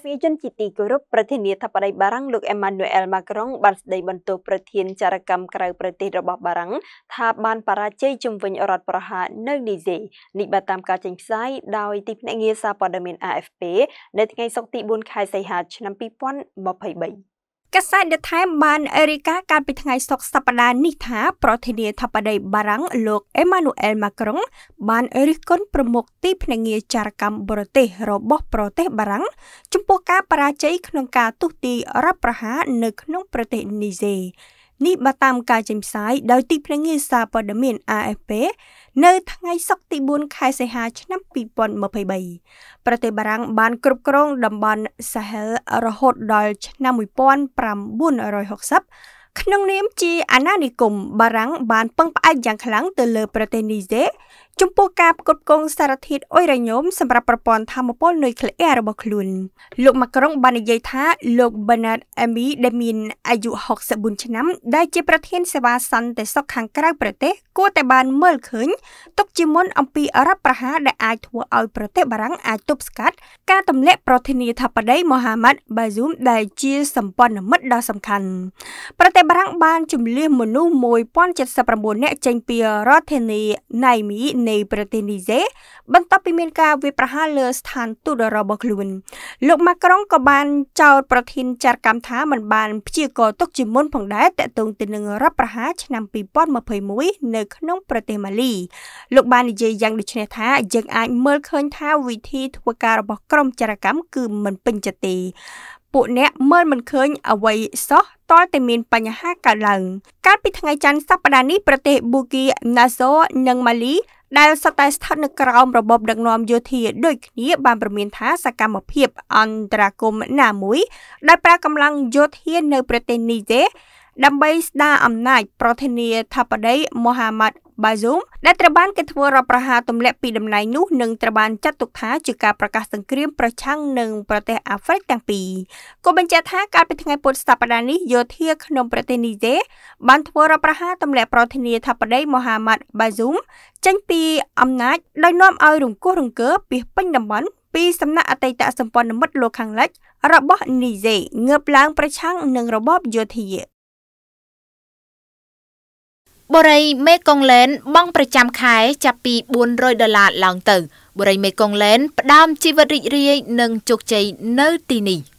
ភ្ញៀវជនជាទីគោរពប្រធានាធិបតីបារាំងលោកអេម៉ានូអែលម៉ាក្រុងបានស្ដីបន្ទោសប្រធានចារកម្មក្រៅប្រទេសរបស់បារាំងថាបានបរាជ័យជំវិញរដ្ឋប្រហារនៅនីសេនេះបើតាមការចេញផ្សាយដោយទីភ្នាក់ងារសារព័ត៌មាន AFP នៅថ្ងៃសុក្រទី4ខែសីហាឆ្នាំ2023កាសែត The Times បានរាយការណ៍កាលពីថ្ងៃសុក្រសប្តាហ៍នេះថាប្រធានាធិបតីបារាំងលោក Emmanuel Macron បានរិះគន់ប្រមុខទីភ្នាក់ងារចារកម្មបរទេសរបស់ប្រទេសបារាំង ចំពោះការបរាជ័យក្នុងការទុះទីរដ្ឋប្រហារនៅក្នុងប្រទេសនីហ្សេនេះបើតាមការចេញផ្សាយដោយទីភ្នាក់ងារសារព័ត៌មាន AFP នៅថ្ងៃសុក្រទី4ខែសីហាឆ្នាំ2023ប្រទេសបារាំងបានគ្រប់គ្រងតំបន់សាហែលរហូតដល់ឆ្នាំ1960ក្នុងនាមជាអាណានិគមបារាំងបានពឹងផ្អែកយ៉ាងខ្លាំងទៅលើប្រទេសនីហ្សេចំពោះការផ្គត់ផ្គង់សារធាតុអុយរ៉ាញ៉ូមសម្រាប់ប្រព័ន្ធធម្មពលនុយក្លេអ៊ែររបស់ខ្លួនលោកម៉ាក្រុង បាននិយាយថាលោក Bernard Amy ដែលមានអាយុ64ឆ្នាំដែលជាប្រធានសេវាសន្តិសុខខាងក្រៅប្រទេសគួរតែបាន មើលឃើញទុកជាមុនអំពីអរដ្ឋប្រហារដែលអាចធ្វើឲ្យប្រទេសបារាំងអាចទប់ស្កាត់ការទម្លាក់ប្រធានាធិបតី Mohamed Bazoum ដែលជាសម្ព័ន្ធមិត្តដ៏សំខាន់ប្រទេសបារាំងបាន ជំលះមនុស្ស1079នាក់ចេញពីរដ្ឋធានីណៃមីនៃប្រទេសនីសែបន្ទាប់ពីមានការវាយប្រហារលើស្ថានទូតរបស់ខ្លួន លោកម៉ាក្រុងក៏បានចោទប្រធានចាត់កម្មថាមិនបានព្យាករទុកជាមុនផងដែរតកតងទៅនឹងរដ្ឋប្រហារឆ្នាំ2021នៅក្នុង ប្រទេសម៉ាលីលោកបាននិយាយយ៉ាងដូចនេះថាយើងអាច មើលឃើញថាវិធីធ្វើការរបស់ក្រុមចារកម្មគឺមិនពេញចិត្តទេពួកអ្នកមើលមិនឃើញអ្វីសោះតតែមានបញ្ហាកើតឡើងកាលពីថ្ងៃច័ន្ទសប្តាហ៍នេះប្រទេសប៊ូគីណាសូ និងម៉ាលីដែលសតែស្ថិតនៅក្រោមរបបដឹកនាំយោធា ដូចគ្នាបានប្រមានថាសកម្មភាពអន្តរាគមន៍ណាមួយ ដែលប្រើកម្លាំងយោធានៅប្រទេសនីជេដើម្បីស្ដារអំណាចប្រធានាធិបតីមូហាម៉ាត់បាស៊ូមដែលត្រូវបានគេធ្វើរដ្ឋប្រហារទម្លាក់ពីតំណែងនោះនឹងត្រូវបានចាត់ទុកថាជាការប្រកាសសង្គ្រាមប្រឆាំងនឹងប្រទេសអាហ្វ្រិកទាំងពីរក៏បញ្ជាក់ថាកាលពីថ្ងៃពុធសប្តាហ៍នេះយោធាក្នុងប្រទេសនីជេបានធ្វើរដ្ឋប្រហារទម្លាក់ប្រធានាធិបតីមូហាម៉ាត់បាស៊ូមចេញពីអំណាចដោយនាំឲ្យរង្គោះរង្គើពីពេញតំបន់ពីសំណាក់អតីតសម្ព័ន្ធមិត្តលោកខាងលិចរបស់នីជេងើបឡើងប្រឆាំងនឹងរបបយោធាបុរីមេកុងលែនបង់ប្រចាំខែចាប់ពី400ដុល្លារឡើងទៅបុរីមេកុងលែនផ្ដើមជីវិតរីករាយ និងជោគជ័យនៅទីនេះ